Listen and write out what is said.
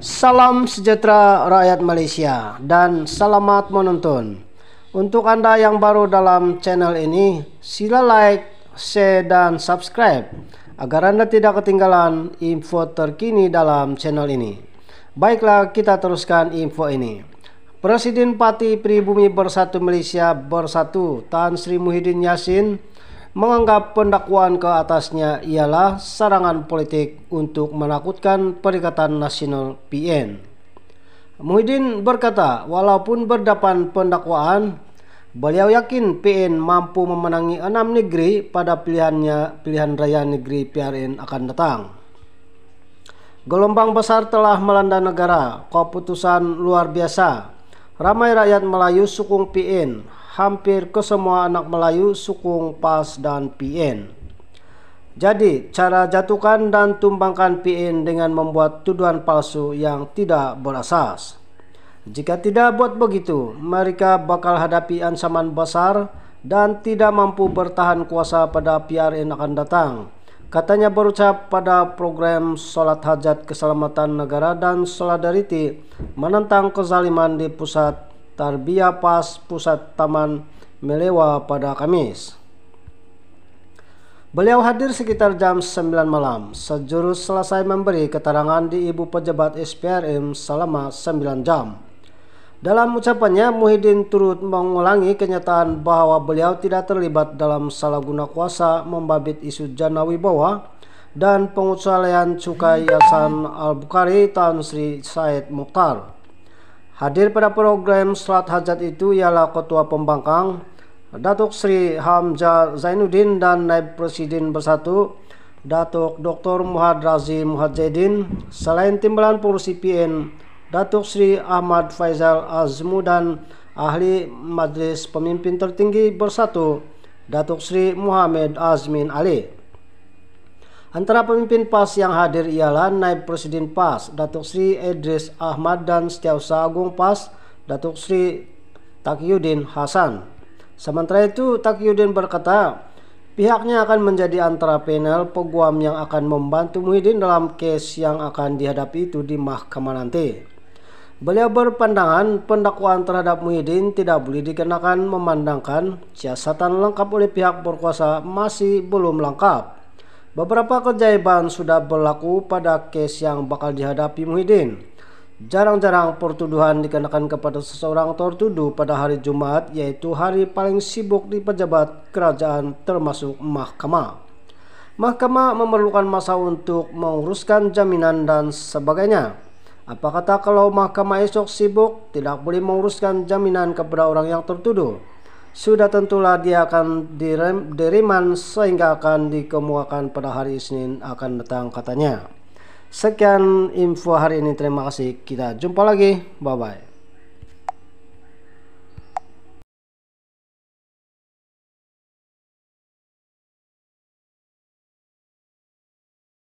Salam sejahtera rakyat Malaysia dan selamat menonton. Untuk Anda yang baru dalam channel ini, sila like, share, dan subscribe agar Anda tidak ketinggalan info terkini dalam channel ini. Baiklah, kita teruskan info ini. Presiden Parti Pribumi Bersatu Malaysia Bersatu Tan Sri Muhyiddin Yassin menganggap pendakwaan ke atasnya ialah serangan politik untuk menakutkan Perikatan Nasional PN. Muhyiddin berkata, walaupun berdapan pendakwaan, beliau yakin PN mampu memenangi enam negeri pada pilihannya pilihan raya negeri PRN akan datang. Gelombang besar telah melanda negara, keputusan luar biasa. Ramai rakyat Melayu sukung PN, hampir ke semua anak Melayu sukung PAS dan PN. Jadi, cara jatuhkan dan tumbangkan PN dengan membuat tuduhan palsu yang tidak berasas. Jika tidak buat begitu, mereka bakal hadapi ancaman besar dan tidak mampu bertahan kuasa pada PRN akan datang Katanya berucap pada program Sholat Hajat Keselamatan Negara dan Solidarity menentang kezaliman di pusat Tarbiyah Pas Pusat Taman Melewa pada Kamis. Beliau hadir sekitar jam 9 malam, sejurus selesai memberi keterangan di Ibu Pejabat SPRM selama 9 jam. Dalam ucapannya, Muhyiddin turut mengulangi kenyataan bahwa beliau tidak terlibat dalam salah guna kuasa membabit isu Jana Wibawa dan pengusahaan cukai Yasan Al-Bukhari Tan Sri Said Mukhtar. Hadir pada program Selat Hajat itu ialah Ketua Pembangkang, Datuk Sri Hamzah Zainuddin dan Naib Presiden Bersatu, Datuk Dr. Muhad Razi Muhajedin, selain timbalan pengurus IPN, Datuk Sri Ahmad Faizal Azmudan, ahli majlis Pemimpin Tertinggi Bersatu Datuk Sri Muhammad Azmin Ali. Antara pemimpin PAS yang hadir ialah Naib Presiden PAS, Datuk Sri Edris Ahmad dan Setiausaha Agung PAS, Datuk Sri Takyudin Hasan. Sementara itu, Takyudin berkata, pihaknya akan menjadi antara panel peguam yang akan membantu Muhyiddin dalam kes yang akan dihadapi itu di mahkamah nanti. Beliau berpandangan pendakwaan terhadap Muhyiddin tidak boleh dikenakan memandangkan siasatan lengkap oleh pihak berkuasa masih belum lengkap. Beberapa kejaiban sudah berlaku pada kes yang bakal dihadapi Muhyiddin. Jarang-jarang pertuduhan dikenakan kepada seseorang tertuduh pada hari Jumat yaitu hari paling sibuk di pejabat kerajaan termasuk mahkamah. Mahkamah memerlukan masa untuk menguruskan jaminan dan sebagainya. Apa kata kalau mahkamah esok sibuk tidak boleh menguruskan jaminan kepada orang yang tertuduh? Sudah tentulah dia akan direm, diriman sehingga akan dikemukakan pada hari Senin akan datang katanya. Sekian info hari ini terima kasih. Kita jumpa lagi. Bye bye.